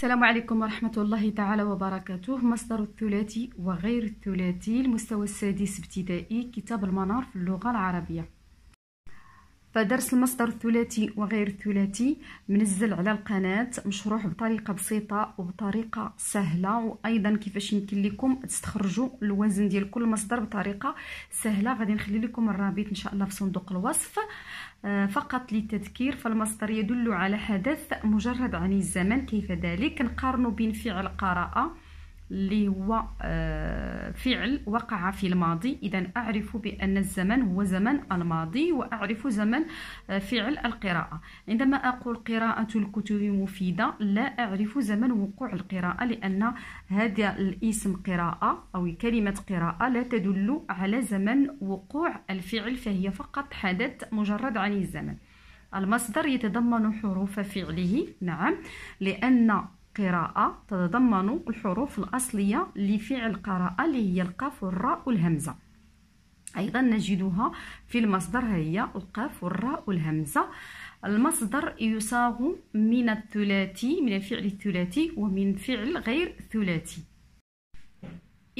السلام عليكم ورحمة الله تعالى وبركاته مصدر الثلاثي وغير الثلاثي المستوى السادس ابتدائي كتاب المنار في اللغة العربية فدرس المصدر الثلاثي وغير الثلاثي منزل على القناة مشروح بطريقة بسيطة وبطريقة سهلة وأيضا كيفاش يمكن لكم تستخرجوا الوزن ديال كل مصدر بطريقة سهلة غادي نخلي لكم الرابط إن شاء الله في صندوق الوصف آه، فقط للتذكير فالمصدر يدل على حدث مجرد عن الزمن كيف ذلك نقارن بين فعل قراءة اللي هو آه، فعل وقع في الماضي إذا أعرف بأن الزمن هو زمن الماضي وأعرف زمن آه، فعل القراءة عندما أقول قراءة الكتب مفيدة لا أعرف زمن وقوع القراءة لأن هذا الاسم قراءة أو كلمة قراءة لا تدل على زمن وقوع الفعل فهي فقط حدث مجرد عن الزمن المصدر يتضمن حروف فعله نعم لأن قراءة تتضمن الحروف الأصلية لفعل قراءة اللي هي القاف والراء والهمزة أيضا نجدها في المصدر هي القاف والراء والهمزة المصدر يصاغ من الثلاثي من الفعل الثلاثي ومن فعل غير ثلاثي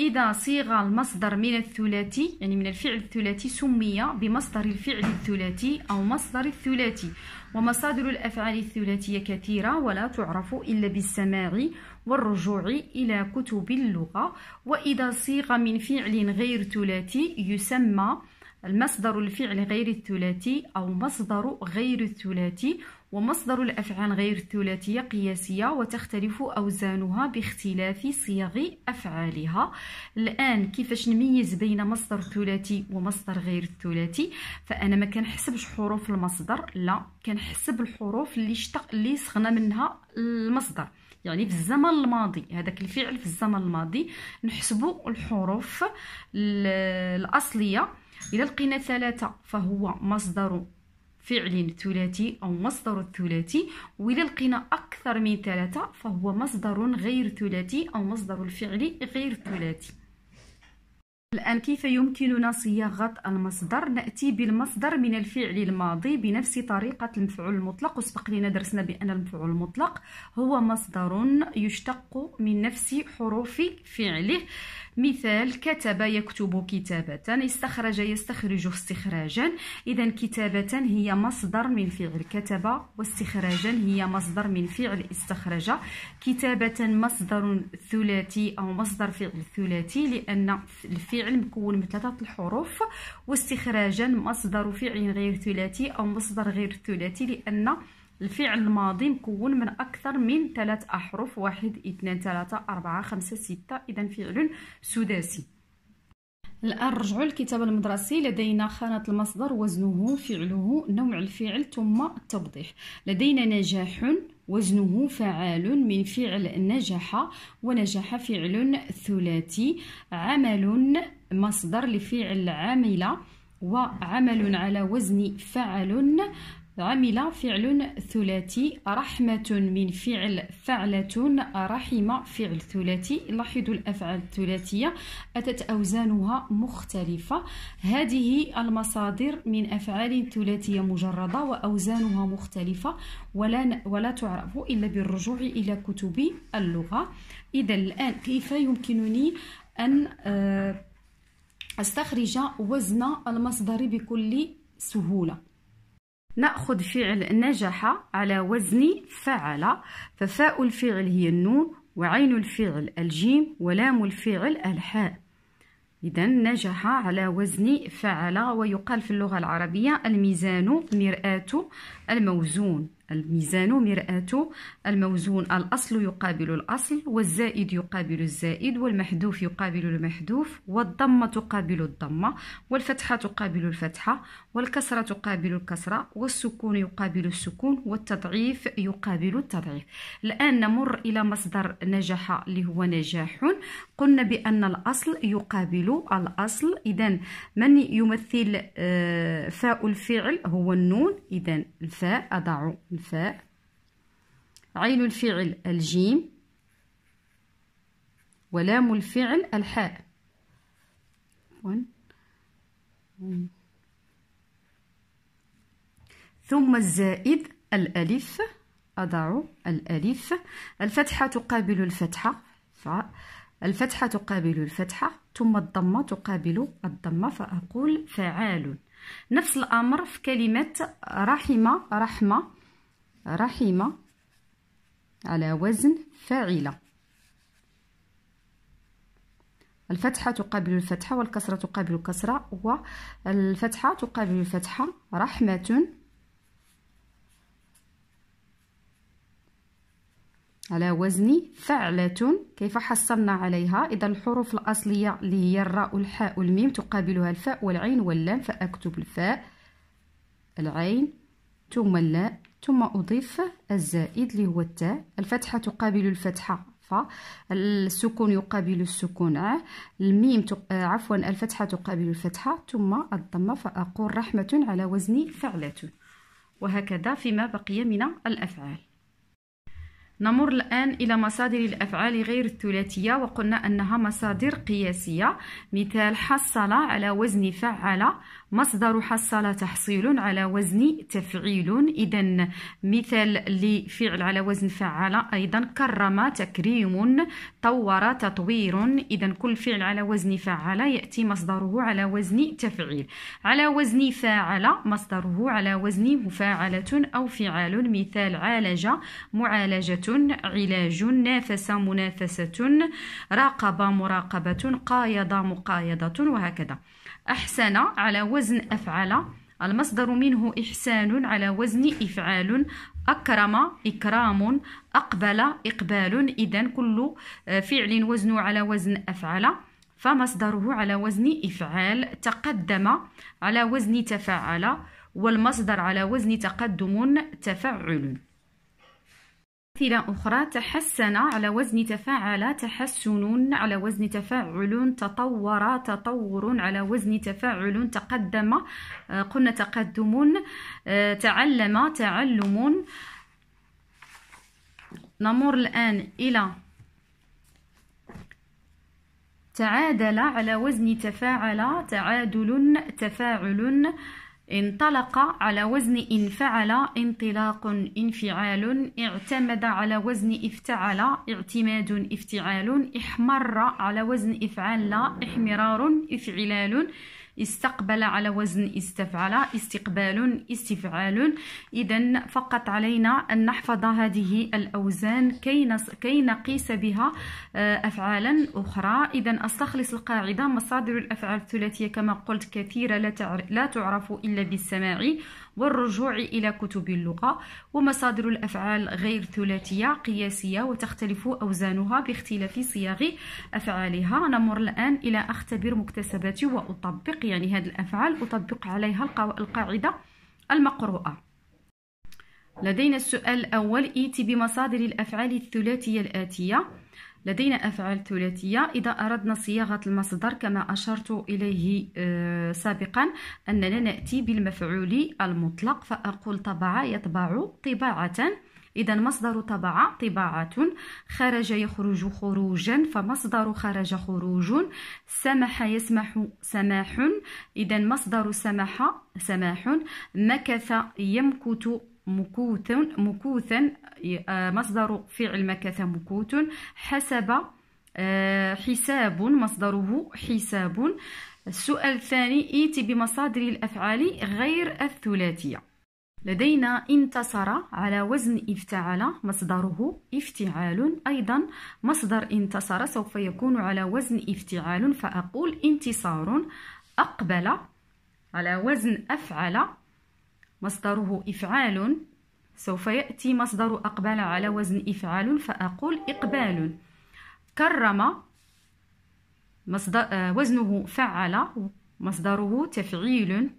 إذا صيغ المصدر من الثلاثي يعني من الفعل الثلاثي سمي بمصدر الفعل الثلاثي أو مصدر الثلاثي ومصادر الأفعال الثلاثية كثيرة ولا تعرف إلا بالسماع والرجوع إلى كتب اللغة وإذا صيغ من فعل غير ثلاثي يسمى المصدر الفعل غير الثلاثي أو مصدر غير الثلاثي ومصدر الأفعال غير الثلاثية قياسية وتختلف أوزانها باختلاف صيغ أفعالها الآن كيفاش نميز بين مصدر ثلاثي ومصدر غير الثلاثي فأنا ما كنحسبش حروف المصدر لا كنحسب الحروف اللي اشتق اللي صغنا منها المصدر يعني في الزمن الماضي هذاك الفعل في الزمن الماضي نحسبوا الحروف الأصلية إذا لقينا ثلاثة فهو مصدر فعل ثلاثي أو مصدر الثلاثي وإذا لقينا أكثر من ثلاثة فهو مصدر غير ثلاثي أو مصدر الفعل غير ثلاثي الآن كيف يمكننا صياغة المصدر؟ نأتي بالمصدر من الفعل الماضي بنفس طريقة المفعول المطلق وسبق لنا درسنا بأن المفعول المطلق هو مصدر يشتق من نفس حروف فعله مثال كتب يكتب كتابة استخرج يستخرج استخراجا إذا كتابة هي مصدر من فعل كتب واستخراجا هي مصدر من فعل استخرج كتابة مصدر ثلاثي أو مصدر فعل ثلاثي لأن الفعل مكون من ثلاثة الحروف واستخراجا مصدر فعل غير ثلاثي أو مصدر غير ثلاثي لأن الفعل الماضي مكون من أكثر من ثلاث أحرف واحد اثنان ثلاثة أربعة خمسة ستة إذا فعل سداسي الآن رجعوا للكتاب المدرسي لدينا خانة المصدر وزنه فعله نوع الفعل ثم التوضيح لدينا نجاح وزنه فعال من فعل نجح ونجح فعل ثلاثي عمل مصدر لفعل عمل وعمل على وزن فعل عمل فعل ثلاثي رحمة من فعل فعلة رحم فعل ثلاثي لاحظوا الأفعال الثلاثية أتت أوزانها مختلفة هذه المصادر من أفعال ثلاثية مجردة وأوزانها مختلفة ولا, ولا تعرف إلا بالرجوع إلى كتب اللغة إذا الآن كيف يمكنني أن آه، أستخرج وزن المصدر بكل سهولة نأخذ فعل نجح على وزن فعل ففاء الفعل هي النون وعين الفعل الجيم ولام الفعل الحاء إذا نجح على وزن فعل ويقال في اللغة العربية الميزان مرآة الموزون الميزان مرآته الموزون الأصل يقابل الأصل والزائد يقابل الزائد والمحذوف يقابل المحذوف والضمة تقابل الضمة والفتحة تقابل الفتحة والكسرة تقابل الكسرة والسكون يقابل السكون والتضعيف يقابل التضعيف الآن نمر إلى مصدر نجح اللي هو نجاح قلنا بأن الأصل يقابل الأصل إذا من يمثل آه، فاء الفعل هو النون إذا الفاء أضع الفاء عين الفعل الجيم ولام الفعل الحاء ثم الزائد الألف أضع الألف الفتحة تقابل الفتحة الفتحة تقابل الفتحة ثم الضمة تقابل الضمة فأقول فعال نفس الأمر في كلمة رحمة رحمة رحمة على وزن فاعلة الفتحة تقابل الفتحة والكسرة تقابل الكسرة والفتحة تقابل الفتحة رحمة على وزن فعلة كيف حصلنا عليها إذا الحروف الأصلية اللي هي الراء الحاء والميم تقابلها الفاء والعين واللام فأكتب الفاء العين ثم اللام ثم أضيف الزائد اللي هو التاء الفتحة تقابل الفتحة ف السكون يقابل السكون ع الميم آه، عفوا الفتحة تقابل الفتحة ثم الضمة فأقول رحمة على وزن فعلة وهكذا فيما بقي من الأفعال نمر الآن إلى مصادر الأفعال غير الثلاثية وقلنا أنها مصادر قياسية مثال حصل على وزن فعل مصدر حصل تحصيل على وزن تفعيل إذا مثال لفعل على وزن فعل أيضا كرم تكريم طور تطوير إذا كل فعل على وزن فعل يأتي مصدره على وزن تفعيل على وزن فاعل مصدره على وزن مفاعلة أو فعال مثال عالج معالجة علاج نافس منافسة راقب مراقبة قايض مقايضة وهكذا أحسن على وزن أفعل المصدر منه إحسان على وزن إفعال أكرم إكرام أقبل إقبال إذا كل آه، فعل وزنه على وزن أفعل فمصدره على وزن إفعال تقدم على وزن تفعل والمصدر على وزن تقدم تفعل أمثلة أخرى تحسن على وزن تفاعل تحسن على وزن تفاعل تطور تطور على وزن تفاعل تقدم آه، قلنا تقدم آه، تعلم تعلم نمر الآن إلى تعادل على وزن تفاعل تعادل تفاعل انطلق على وزن انفعل انطلاق انفعال اعتمد على وزن افتعل اعتماد افتعال احمر على وزن افعل احمرار افعلال استقبل على وزن استفعل استقبال استفعال إذا فقط علينا أن نحفظ هذه الأوزان كي كي نقيس بها آه، أفعالا أخرى إذا أستخلص القاعدة مصادر الأفعال الثلاثية كما قلت كثيرة لا تعرف إلا بالسماع والرجوع إلى كتب اللغة ومصادر الأفعال غير ثلاثية قياسية وتختلف أوزانها باختلاف صياغ أفعالها نمر الآن إلى أختبر مكتسباتي وأطبق يعني هذه الأفعال أطبق عليها القاعدة المقروءة لدينا السؤال الأول إيتي بمصادر الأفعال الثلاثية الآتية لدينا أفعال ثلاثية إذا أردنا صياغة المصدر كما أشرت إليه آه، سابقا أننا نأتي بالمفعول المطلق فأقول طبع يطبع طباعة إذا مصدر طبع طباعة خرج يخرج خروجا فمصدر خرج خروج سمح يسمح سماح إذا مصدر سمح سماح مكث يمكث مكوثا مكوثا آه، مصدر فعل مكث مكوث حسب آه، حساب مصدره حساب السؤال الثاني ايتي بمصادر الأفعال غير الثلاثية لدينا انتصر على وزن افتعل مصدره افتعال أيضا مصدر انتصر سوف يكون على وزن افتعال فأقول انتصار أقبل على وزن أفعل مصدره إفعال سوف يأتي مصدر أقبل على وزن إفعال فأقول إقبال كرم مصدر وزنه فعل مصدره تفعيل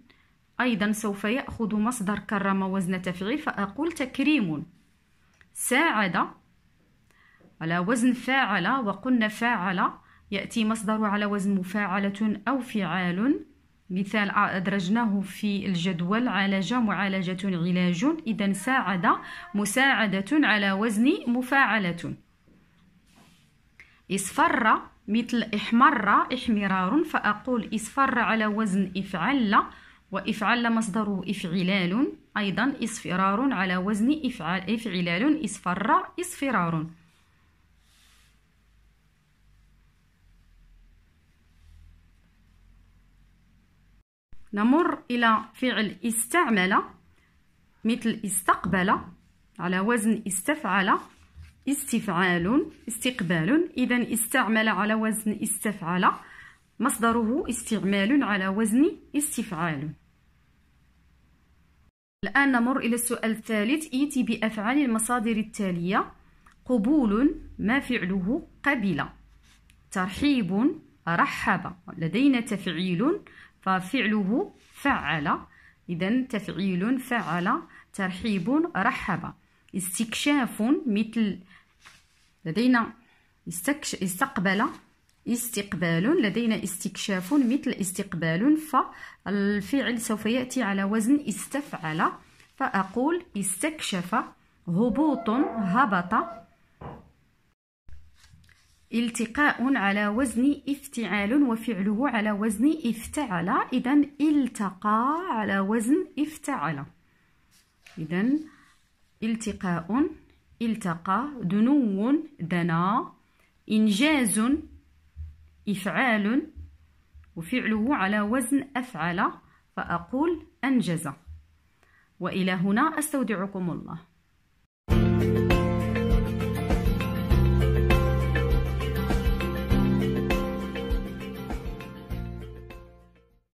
أيضا سوف يأخذ مصدر كرم وزن تفعيل فأقول تكريم ساعد على وزن فاعل وقلنا فاعل يأتي مصدر على وزن مفاعلة أو فعال مثال أدرجناه في الجدول عالج معالجة علاج إذا ساعد مساعدة على وزن مفاعلة اصفر مثل احمر احمرار فأقول اصفر على وزن افعل وإفعل مصدره إفعلال أيضا إصفرار على وزن إفعل إفعلال إصفر إصفرار نمر إلى فعل استعمل مثل استقبل على وزن استفعل استفعال استقبال إذا استعمل على وزن استفعل مصدره استعمال على وزن استفعال الآن نمر إلى السؤال الثالث إيتي بأفعال المصادر التالية قبول ما فعله قبل ترحيب رحب لدينا تفعيل ففعله فعل إذا تفعيل فعل ترحيب رحب استكشاف مثل لدينا استقبل استقبال لدينا استكشاف مثل استقبال فالفعل سوف يأتي على وزن استفعل فأقول استكشف هبوط هبط التقاء على وزن افتعال وفعله على وزن افتعل إذا التقى على وزن افتعل إذا التقاء التقى دنو دنا إنجاز إفعال وفعله على وزن أفعل فأقول أنجز وإلى هنا أستودعكم الله